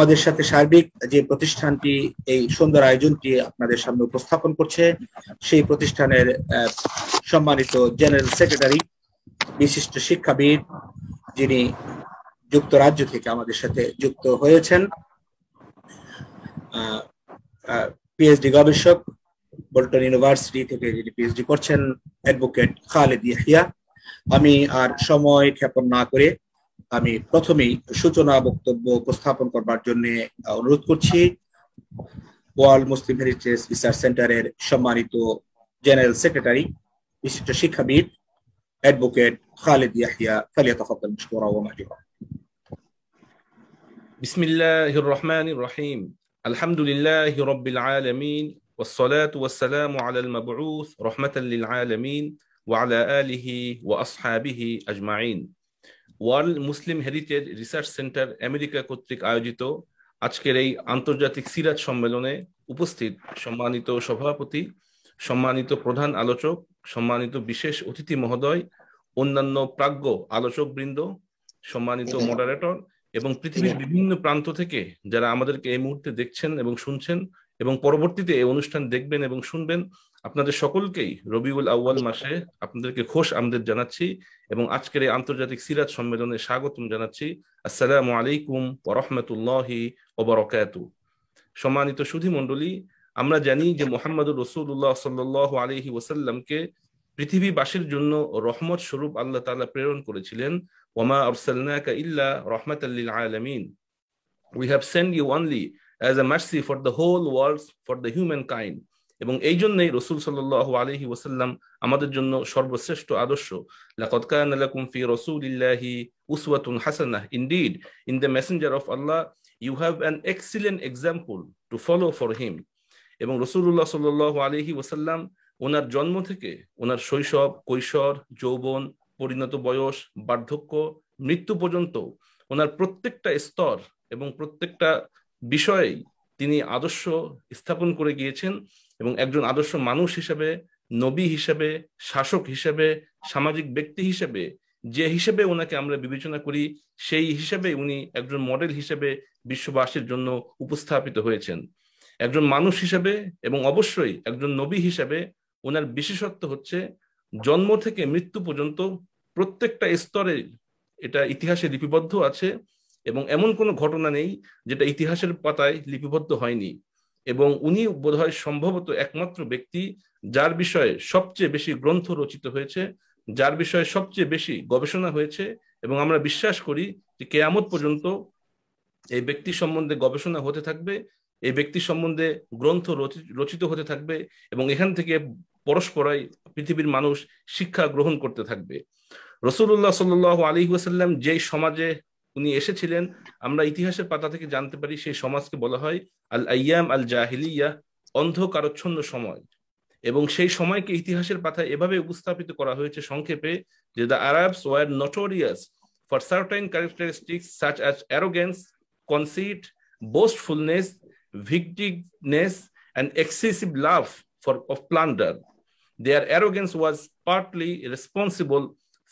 আমাদের সাথে সার্বিক যে প্রতিষ্ঠানটি এই সুন্দর আয়োজনটি আপনাদের সামনে উপস্থাপন করছে সেই প্রতিষ্ঠানের সম্মানিত জেনারেল সেক্রেটারি বিশিষ্ট শিক্ষাবিদ যিনি যুক্তরাজ্য থেকে আমাদের সাথে যুক্ত হয়েছেন পিএইচডি গবেষক বোল্টন ইউনিভার্সিটি থেকে যিনি পিএইচডি করছেন অ্যাডভোকেট খালেদ ইয়াহিয়া আমি আর সময় ক্ষেপণ না করে আমি প্রথমেই সূচনা বক্তব্য উপস্থাপন করবার জন্য অনুরোধ করছি ওয়ার্ল্ড মুসলিম হেরিটেজ রিসার্চ সেন্টারের সম্মানিত জেনারেল সেক্রেটারি বিশিষ্ট শিক্ষাবিদ অ্যাডভোকেট খালেদ ইয়াহিয়া ফালিয়া তাফাদ্দাল মুশকুরা ওয়া মাহজুরা بسم الله الرحمن الرحيم الحمد لله رب العالمين والصلاة والسلام على المبعوث رحمة للعالمين وعلى آله وأصحابه أجمعين world Muslim heritage research centre America কর্তৃক আয়োজিত আজকের এই আন্তর্জাতিক সিরাজ সম্মেলনে উপস্থিত সম্মানিত সভাপতি সম্মানিত প্রধান আলোচক সম্মানিত বিশেষ অতিথি মহোদয় অন্যান্য প্রাজ্ঞ আলোচকবৃন্দ সম্মানিত মডারেটর এবং পৃথিবীর বিভিন্ন প্রান্ত থেকে যারা আমাদেরকে এই মুহূর্তে দেখছেন এবং শুনছেন এবং পরবর্তীতে এই অনুষ্ঠান দেখবেন এবং শুনবেন আপনাদের সকলকেই রবিউল আউ্বাল মাসে আপনাদেরকে খোশ আমদের জানাচ্ছি এবং আজকের এই আন্তর্জাতিক সিরাজ সম্মেলনে স্বাগতম জানাচ্ছি আসসালামু আলাইকুম ওরহমতুল্লাহি ওবরকাত সম্মানিত সুধী মন্ডলী আমরা জানি যে মোহাম্মদুর রসুল্লাহ সাল্লাহ আলহি ওসাল্লামকে পৃথিবীবাসীর জন্য রহমত স্বরূপ আল্লাহ তালা প্রেরণ করেছিলেন ওমা আফসালনাকা ইল্লা রহমত আল্লিল আলমিন we have send you only as a mercy for the whole world for the human kind এবং এই জন্যই রসুল সাল্লাহ আলহি ওসাল্লাম আমাদের জন্য সর্বশ্রেষ্ঠ আদর্শ লাকুমফি ইল্লাহি উসওয়াতুন হাসানাহ indeed in the messenger of Allah you have an excellent example to follow for him এবং রসুল্লাহ সাল্লাহ আলহি ওসাল্লাম ওনার জন্ম থেকে ওনার শৈশব কৈশোর যৌবন পরিণত বয়স বার্ধক্য মৃত্যু পর্যন্ত ওনার প্রত্যেকটা স্তর এবং প্রত্যেকটা বিষয়েই তিনি আদর্শ স্থাপন করে গিয়েছেন এবং একজন আদর্শ মানুষ হিসেবে নবী হিসেবে শাসক হিসেবে সামাজিক ব্যক্তি হিসেবে যে হিসেবে ওনাকে আমরা বিবেচনা করি সেই হিসেবে উনি একজন মডেল হিসেবে বিশ্ববাসীর জন্য উপস্থাপিত হয়েছেন একজন মানুষ হিসেবে এবং অবশ্যই একজন নবী হিসেবে ওনার বিশেষত্ব হচ্ছে জন্ম থেকে মৃত্যু পর্যন্ত প্রত্যেকটা স্তরে এটা ইতিহাসে লিপিবদ্ধ আছে এবং এমন কোনো ঘটনা নেই যেটা ইতিহাসের পাতায় লিপিবদ্ধ হয়নি এবং উনি বোধহয় সম্ভবত একমাত্র ব্যক্তি যার বিষয়ে সবচেয়ে বেশি গ্রন্থ রচিত হয়েছে যার বিষয়ে সবচেয়ে বেশি গবেষণা হয়েছে এবং আমরা বিশ্বাস করি যে কেয়ামত পর্যন্ত এই ব্যক্তি সম্বন্ধে গবেষণা হতে থাকবে এই ব্যক্তি সম্বন্ধে গ্রন্থ রচিত হতে থাকবে এবং এখান থেকে পরস্পরাই পৃথিবীর মানুষ শিক্ষা গ্রহণ করতে থাকবে রসুল্লাহ সাল আলী ওয়াসাল্লাম যেই সমাজে উনি এসেছিলেন আমরা ইতিহাসের পাতা থেকে জানতে পারি সেই সমাজকে বলা হয় আল আয়াম আল জাহিলিয়া অন্ধকারচ্ছন্ন সময় এবং সেই সময়কে ইতিহাসের পাতায় এভাবে উপস্থাপিত করা হয়েছে সংক্ষেপে যে the Arabs were notorious for certain characteristic such as arrogance conceit boastfulness vindictiveness and excessive love for of plunder their arrogance was partly responsible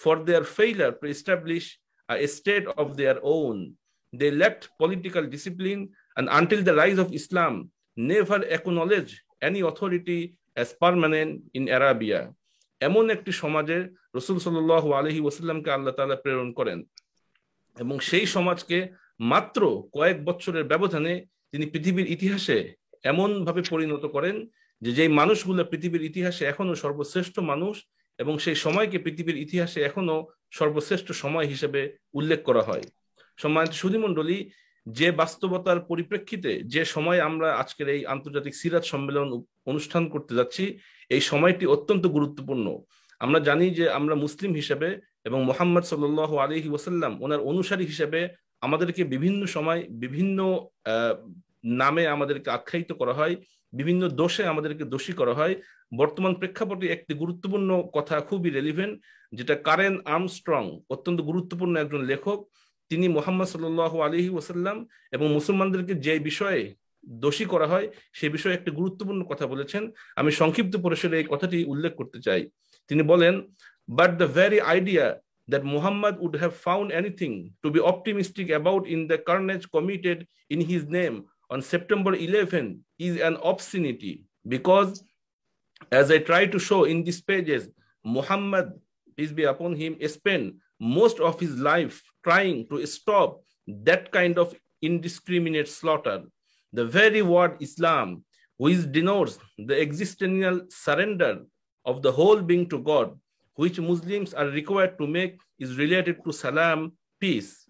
for their failure to establish a state of their own. They lacked political discipline and until the rise of Islam, never acknowledged any authority as permanent in Arabia. এমন একটি সমাজে রসুল সাল আলহি ওসাল্লামকে আল্লাহ তালা প্রেরণ করেন এবং সেই সমাজকে মাত্র কয়েক বছরের ব্যবধানে তিনি পৃথিবীর ইতিহাসে এমনভাবে পরিণত করেন যে যেই মানুষগুলো পৃথিবীর ইতিহাসে এখনো সর্বশ্রেষ্ঠ মানুষ এবং সেই সময়কে পৃথিবীর ইতিহাসে এখনো সর্বশ্রেষ্ঠ সময় হিসেবে উল্লেখ করা হয় সম্মানিত সুধীমণ্ডলী যে বাস্তবতার পরিপ্রেক্ষিতে যে সময় আমরা আজকের এই আন্তর্জাতিক সিরাত সম্মেলন অনুষ্ঠান করতে যাচ্ছি এই সময়টি অত্যন্ত গুরুত্বপূর্ণ আমরা জানি যে আমরা মুসলিম হিসেবে এবং মোহাম্মদ সাল আলহি ওসাল্লাম ওনার অনুসারী হিসেবে আমাদেরকে বিভিন্ন সময় বিভিন্ন নামে আমাদেরকে আখ্যায়িত করা হয় বিভিন্ন দোষে আমাদেরকে দোষী করা হয় বর্তমান প্রেক্ষাপটে একটি গুরুত্বপূর্ণ কথা খুবই রেলিভেন্ট যেটা কারেন আর্মস্ট্রং অত্যন্ত গুরুত্বপূর্ণ একজন লেখক তিনি মোহাম্মদ সাল আলহি ওসাল্লাম এবং মুসলমানদেরকে যে বিষয়ে দোষী করা হয় সে বিষয়ে একটি গুরুত্বপূর্ণ কথা বলেছেন আমি সংক্ষিপ্ত পরিসরে এই কথাটি উল্লেখ করতে চাই তিনি বলেন but the very idea that Muhammad would have found anything to be optimistic about in the carnage committed in his name on September 11 is an obscenity because, as I try to show in these pages, Muhammad, peace be upon him, spent most of his life trying to stop that kind of indiscriminate slaughter. The very word Islam, which denotes the existential surrender of the whole being to God, which Muslims are required to make, is related to salam, peace.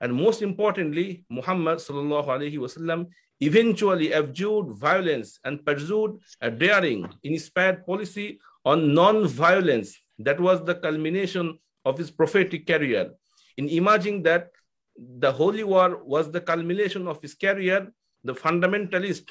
And most importantly, Muhammad wasallam eventually abjured violence and pursued a daring, inspired policy on non-violence that was the culmination of his prophetic career. In imagining that the holy war was the culmination of his career, the fundamentalist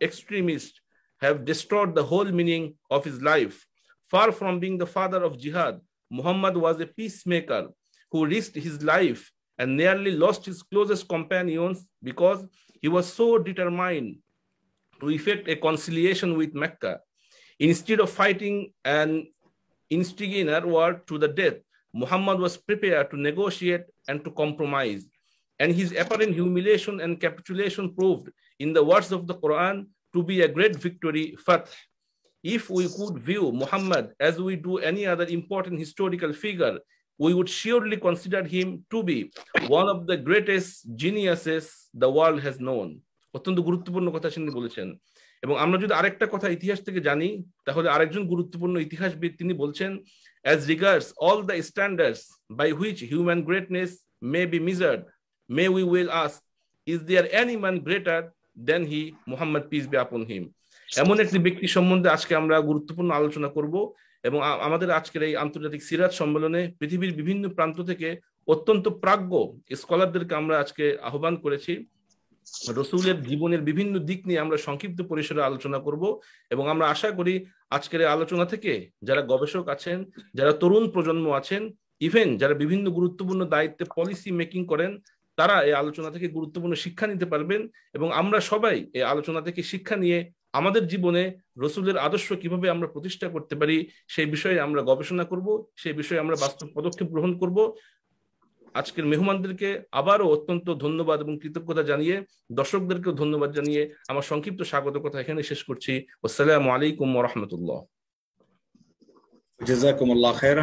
extremists have destroyed the whole meaning of his life. Far from being the father of jihad, Muhammad was a peacemaker who risked his life and nearly lost his closest companions because he was so determined to effect a conciliation with Mecca. Instead of fighting an instigator war to the death, Muhammad was prepared to negotiate and to compromise. And his apparent humiliation and capitulation proved, in the words of the Quran, to be a great victory, Fath. If we could view Muhammad as we do any other important historical figure, we would surely consider him to be one of the greatest geniuses the world has known অত্যন্ত গুরুত্বপূর্ণ কথা তিনি বলেছেন এবং আমরা যদি আরেকটা কথা ইতিহাস থেকে জানি তাহলে আরেকজন গুরুত্বপূর্ণ ইতিহাসবিদ তিনি বলছেন as regards all the standards by which human greatness may be measured may we will ask is there any man greater than he muhammad peace be upon him এমন একটি ব্যক্তি সম্বন্ধে আজকে আমরা গুরুত্বপূর্ণ আলোচনা করব এবং আমাদের আজকের এই আন্তর্জাতিক সিরাজ সম্মেলনে পৃথিবীর বিভিন্ন প্রান্ত থেকে অত্যন্ত প্রাজ্ঞ স্কলারদেরকে আমরা আজকে আহ্বান করেছি রসুলের জীবনের বিভিন্ন দিক নিয়ে আমরা সংক্ষিপ্ত পরিসরে আলোচনা করব এবং আমরা আশা করি আজকের আলোচনা থেকে যারা গবেষক আছেন যারা তরুণ প্রজন্ম আছেন ইভেন যারা বিভিন্ন গুরুত্বপূর্ণ দায়িত্বে পলিসি মেকিং করেন তারা এই আলোচনা থেকে গুরুত্বপূর্ণ শিক্ষা নিতে পারবেন এবং আমরা সবাই এই আলোচনা থেকে শিক্ষা নিয়ে আমাদের জীবনে রসুলের আদর্শ কিভাবে আমরা প্রতিষ্ঠা করতে পারি সেই বিষয়ে আমরা গবেষণা করব সেই বিষয়ে আমরা বাস্তব পদক্ষেপ গ্রহণ করব আজকের মেহমানদেরকে আবারও অত্যন্ত ধন্যবাদ এবং কৃতজ্ঞতা জানিয়ে দর্শকদেরকেও ধন্যবাদ জানিয়ে আমার সংক্ষিপ্ত স্বাগত কথা এখানে শেষ করছি আসসালাম আলাইকুম রহমতুল্লাহ জেজাকুমুল্লাহ খের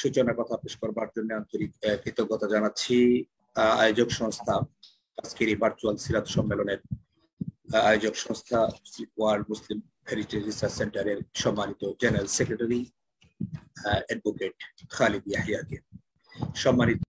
সূচনা কথা পেশ করবার জন্য আন্তরিক কৃতজ্ঞতা জানাচ্ছি আয়োজক সংস্থা আজকের এই ভার্চুয়াল সিরাত সম্মেলনের আয়োজক সংস্থা ওয়ার্ল্ড মুসলিম হেরিটেজ রিসার্চ সেন্টারের সম্মানিত জেনারেল সেক্রেটারি অ্যাডভোকেট খালিদ ইয়াহিয়াকে সম্মানিত